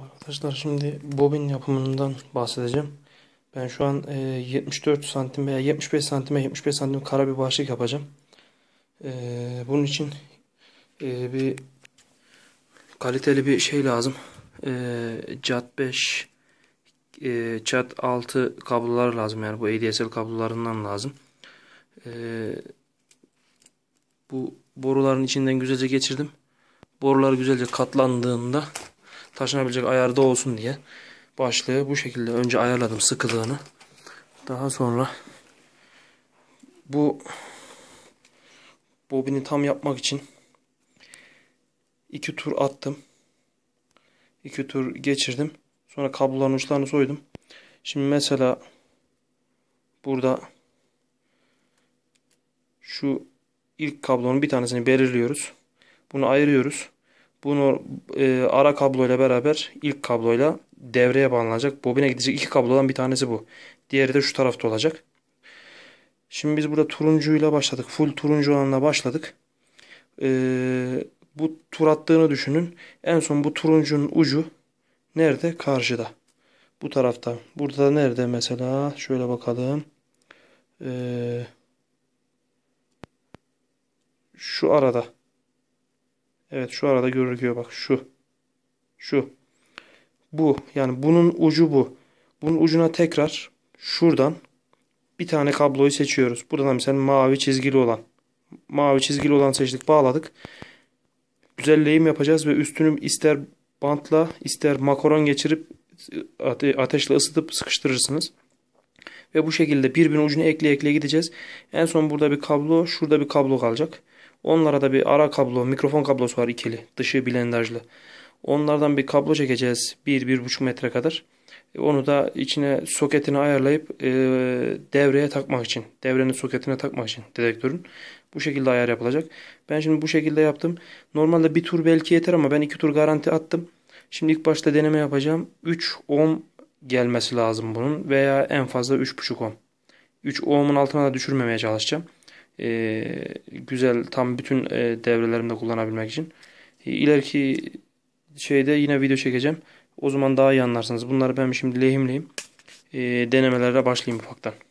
Arkadaşlar şimdi bobin yapımından bahsedeceğim. Ben şu an 74 e, santim veya 75 santime 75 santim kara bir başlık yapacağım. E, bunun için e, bir kaliteli bir şey lazım. CAT 5 CAT 6 kablolar lazım yani bu ADSL kablolarından lazım. Bu boruların içinden güzelce geçirdim. Borular güzelce katlandığında taşınabilecek ayarda olsun diye başlığı bu şekilde önce ayarladım sıkılığını. Daha sonra bu bobini tam yapmak için iki tur attım. iki tur geçirdim. Sonra kabloların uçlarını soydum. Şimdi mesela burada şu ilk kablonun bir tanesini belirliyoruz. Bunu ayırıyoruz. Bunu e, ara kabloyla beraber ilk kabloyla devreye bağlanacak. Bobine gidecek iki kablodan bir tanesi bu. Diğeri de şu tarafta olacak. Şimdi biz burada turuncuyla başladık. Full turuncu olanla başladık. Ee, bu tur attığını düşünün. En son bu turuncunun ucu nerede? Karşıda. Bu tarafta. Burada da nerede mesela? Şöyle bakalım. Ee, şu arada. Evet şu arada görünüyor bak şu. Şu. Bu yani bunun ucu bu. Bunun ucuna tekrar şuradan bir tane kabloyu seçiyoruz. Buradan mesela mavi çizgili olan. Mavi çizgili olan seçtik bağladık. Güzelleyim yapacağız ve üstünü ister bantla ister makaron geçirip e, ateşle ısıtıp sıkıştırırsınız. Ve bu şekilde birbirinin ucunu ekle ekle gideceğiz. En son burada bir kablo, şurada bir kablo kalacak. Onlara da bir ara kablo, mikrofon kablosu var ikili. Dışı blendajlı. Onlardan bir kablo çekeceğiz. 1-1,5 metre kadar. E, onu da içine soketini ayarlayıp e, devreye takmak için. Devrenin soketine takmak için dedektörün. Bu şekilde ayar yapılacak. Ben şimdi bu şekilde yaptım. Normalde bir tur belki yeter ama ben iki tur garanti attım. Şimdi ilk başta deneme yapacağım. 3 ohm gelmesi lazım bunun veya en fazla 3.5 ohm. 3 ohm'un altına da düşürmemeye çalışacağım e, güzel tam bütün e, devrelerimde kullanabilmek için. E, ileriki şeyde yine video çekeceğim. O zaman daha iyi anlarsınız. Bunları ben şimdi lehimleyeyim. E, denemelere başlayayım ufaktan.